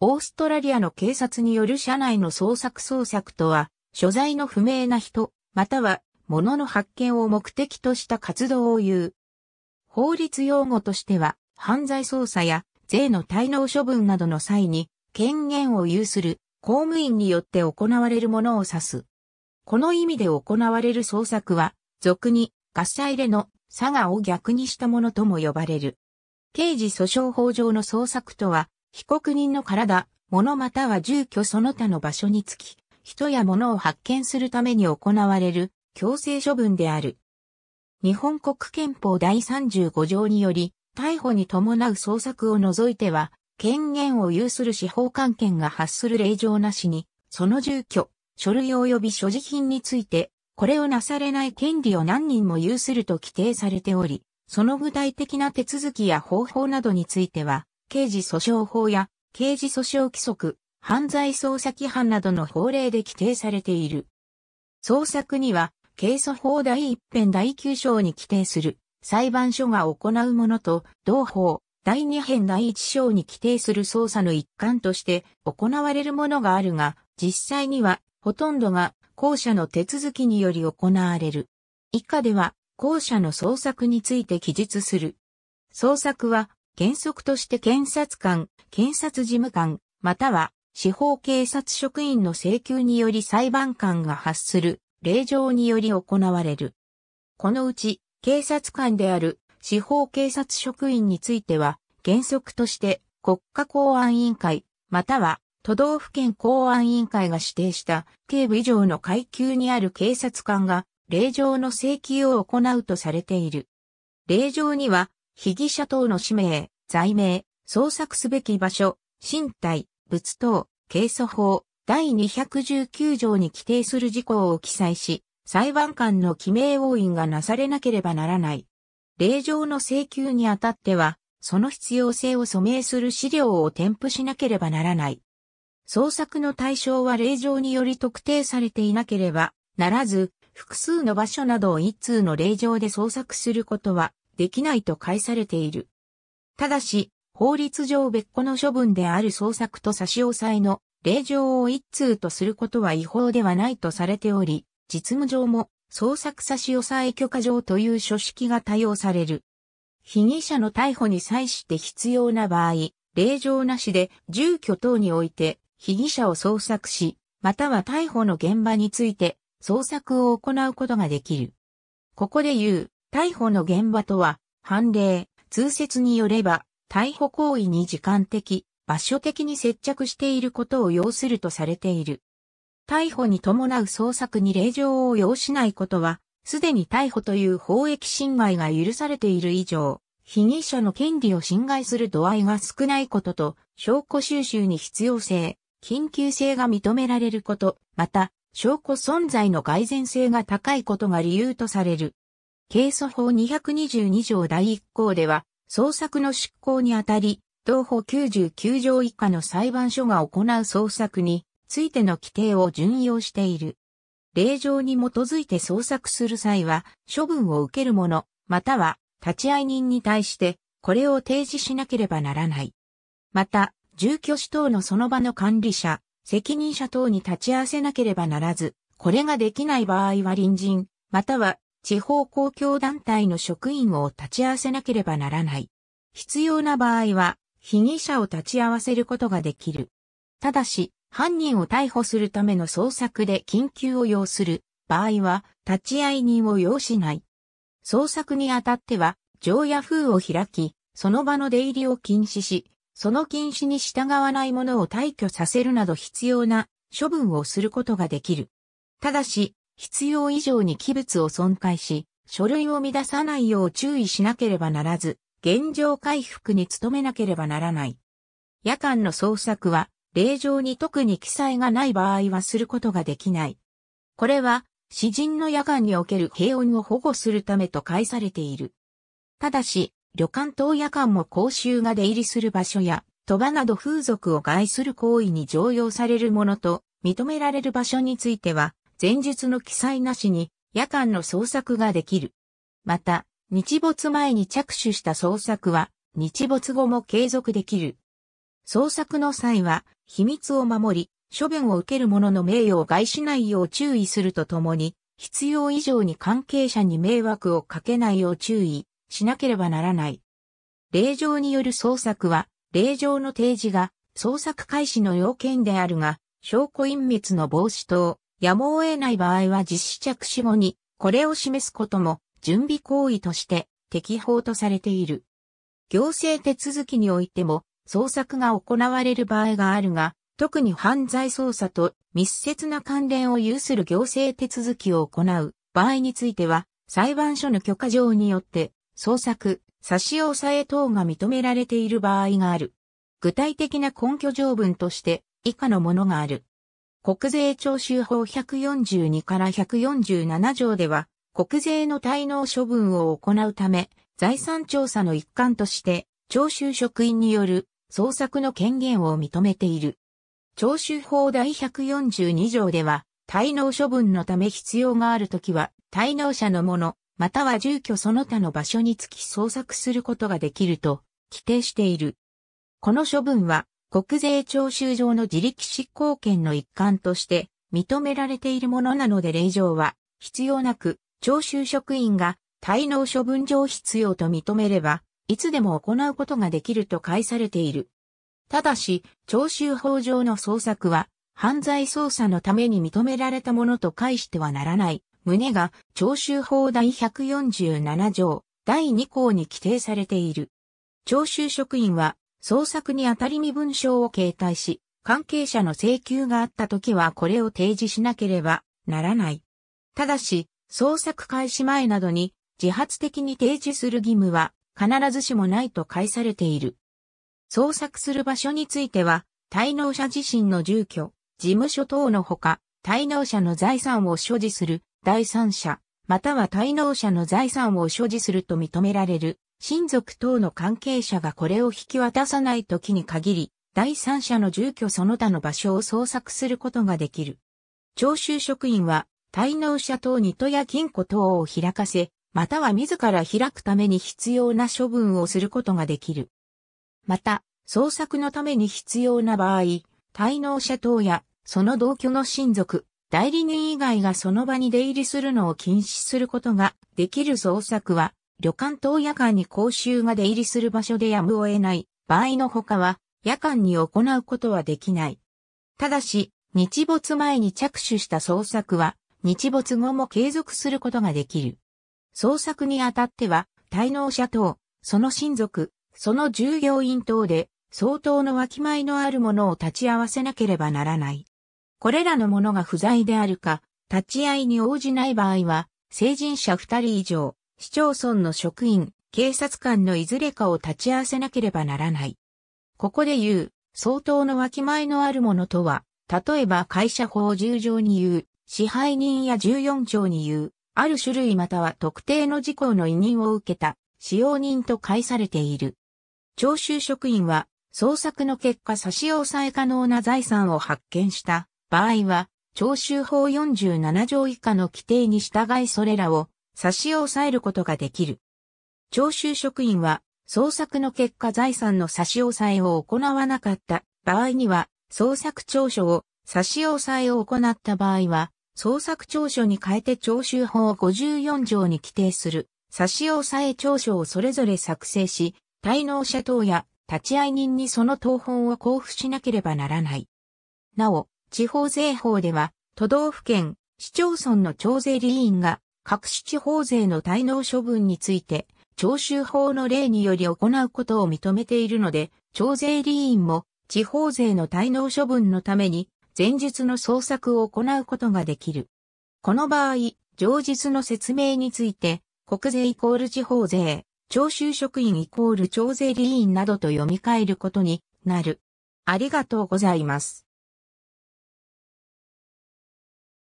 オーストラリアの警察による社内の捜索捜索とは、所在の不明な人、または物の発見を目的とした活動を言う。法律用語としては、犯罪捜査や税の滞納処分などの際に、権限を有する公務員によって行われるものを指す。この意味で行われる捜索は、俗に合社入れの佐賀を逆にしたものとも呼ばれる。刑事訴訟法上の捜索とは、被告人の体、物または住居その他の場所につき、人や物を発見するために行われる強制処分である。日本国憲法第35条により、逮捕に伴う捜索を除いては、権限を有する司法官権が発する令状なしに、その住居、書類及び所持品について、これをなされない権利を何人も有すると規定されており、その具体的な手続きや方法などについては、刑事訴訟法や刑事訴訟規則、犯罪捜査規範などの法令で規定されている。捜索には、刑訴法第一編第九章に規定する裁判所が行うものと、同法第二編第一章に規定する捜査の一環として行われるものがあるが、実際にはほとんどが後者の手続きにより行われる。以下では後者の捜索について記述する。捜索は原則として検察官、検察事務官、または司法警察職員の請求により裁判官が発する令状により行われる。このうち、警察官である司法警察職員については、原則として国家公安委員会、または都道府県公安委員会が指定した警部以上の階級にある警察官が令状の請求を行うとされている。令状には被疑者等の氏名、罪名、捜索すべき場所、身体、物等、刑訴法、第219条に規定する事項を記載し、裁判官の記名応印がなされなければならない。令状の請求にあたっては、その必要性を署名する資料を添付しなければならない。捜索の対象は令状により特定されていなければならず、複数の場所などを一通の令状で捜索することはできないと返されている。ただし、法律上別個の処分である捜索と差し押さえの令状を一通とすることは違法ではないとされており、実務上も捜索差し押さえ許可状という書式が多用される。被疑者の逮捕に際して必要な場合、令状なしで住居等において被疑者を捜索し、または逮捕の現場について捜索を行うことができる。ここで言う逮捕の現場とは、判例、通説によれば、逮捕行為に時間的、場所的に接着していることを要するとされている。逮捕に伴う捜索に令状を要しないことは、すでに逮捕という法益侵害が許されている以上、被疑者の権利を侵害する度合いが少ないことと、証拠収集に必要性、緊急性が認められること、また、証拠存在の蓋然性が高いことが理由とされる。刑訴法222条第1項では、捜索の執行にあたり、同法99条以下の裁判所が行う捜索についての規定を準用している。令状に基づいて捜索する際は、処分を受ける者、または立会人に対して、これを提示しなければならない。また、住居士等のその場の管理者、責任者等に立ち会わせなければならず、これができない場合は隣人、または地方公共団体の職員を立ち会わせなければならない。必要な場合は、被疑者を立ち会わせることができる。ただし、犯人を逮捕するための捜索で緊急を要する場合は、立ち会い人を要しない。捜索にあたっては、常夜風を開き、その場の出入りを禁止し、その禁止に従わない者を退去させるなど必要な処分をすることができる。ただし、必要以上に器物を損壊し、書類を乱さないよう注意しなければならず、現状回復に努めなければならない。夜間の捜索は、令状に特に記載がない場合はすることができない。これは、詩人の夜間における平穏を保護するためと解されている。ただし、旅館等夜間も公衆が出入りする場所や、賭場など風俗を害する行為に常用されるものと認められる場所については、前述の記載なしに夜間の捜索ができる。また、日没前に着手した捜索は、日没後も継続できる。捜索の際は、秘密を守り、処分を受ける者の名誉を害しないよう注意するとともに、必要以上に関係者に迷惑をかけないよう注意しなければならない。令状による捜索は、令状の提示が捜索開始の要件であるが、証拠隠滅の防止等、やむを得ない場合は実施着手後に、これを示すことも準備行為として適法とされている。行政手続きにおいても捜索が行われる場合があるが、特に犯罪捜査と密接な関連を有する行政手続きを行う場合については、裁判所の許可状によって捜索、差し押さえ等が認められている場合がある。具体的な根拠条文として以下のものがある。国税徴収法142から147条では、国税の滞納処分を行うため、財産調査の一環として、徴収職員による捜索の権限を認めている。徴収法第142条では、滞納処分のため必要があるときは、滞納者のもの、または住居その他の場所につき捜索することができると規定している。この処分は国税徴収上の自力執行権の一環として認められているものなので令状は必要なく、徴収職員が滞納処分上必要と認めれば、いつでも行うことができると解されている。ただし、徴収法上の捜索は、犯罪捜査のために認められたものと解してはならない、旨が、徴収法第147条、第2項に規定されている。徴収職員は、捜索にあたり身分証を携帯し、関係者の請求があった時はこれを提示しなければならない。ただし、捜索開始前などに自発的に提示する義務は必ずしもないと解されている。捜索する場所については、滞納者自身の住居、事務所等のほか、滞納者の財産を所持する第三者、または滞納者の財産を所持すると認められる親族等の関係者がこれを引き渡さない時に限り、第三者の住居その他の場所を捜索することができる。徴収職員は、滞納者等に戸や金庫等を開かせ、または自ら開くために必要な処分をすることができる。また、捜索のために必要な場合、滞納者等やその同居の親族、代理人以外がその場に出入りするのを禁止することができる捜索は、旅館等夜間に講習が出入りする場所でやむを得ない場合のほかは、夜間に行うことはできない。ただし、日没前に着手した捜索は、日没後も継続することができる。捜索にあたっては、滞納者等、その親族、その従業員等で、相当のわきまいのあるものを立ち合わせなければならない。これらのものが不在であるか、立ち会いに応じない場合は、成人者二人以上、市町村の職員、警察官のいずれかを立ち合わせなければならない。ここで言う、相当のわきまえのあるものとは、例えば会社法10条に言う、支配人や14条に言う、ある種類または特定の事項の委任を受けた、使用人と解されている。徴収職員は、捜索の結果差し押さえ可能な財産を発見した場合は、徴収法47条以下の規定に従いそれらを差し押さえることができる。徴収職員は、捜索の結果財産の差し押さえを行わなかった場合には、捜索調書を差し押さえを行った場合は、捜索調書に変えて徴収法54条に規定する差し押さえ調書をそれぞれ作成し、滞納者等や立会人にその当本を交付しなければならない。なお、地方税法では、都道府県、市町村の徴税理員が各市地方税の滞納処分について、徴収法の例により行うことを認めているので、徴税理員も地方税の滞納処分のために前述の捜索を行うことができる。この場合、上述の説明について、国税イコール地方税、徴収職員イコール徴税理員などと読み替えることになる。ありがとうございます。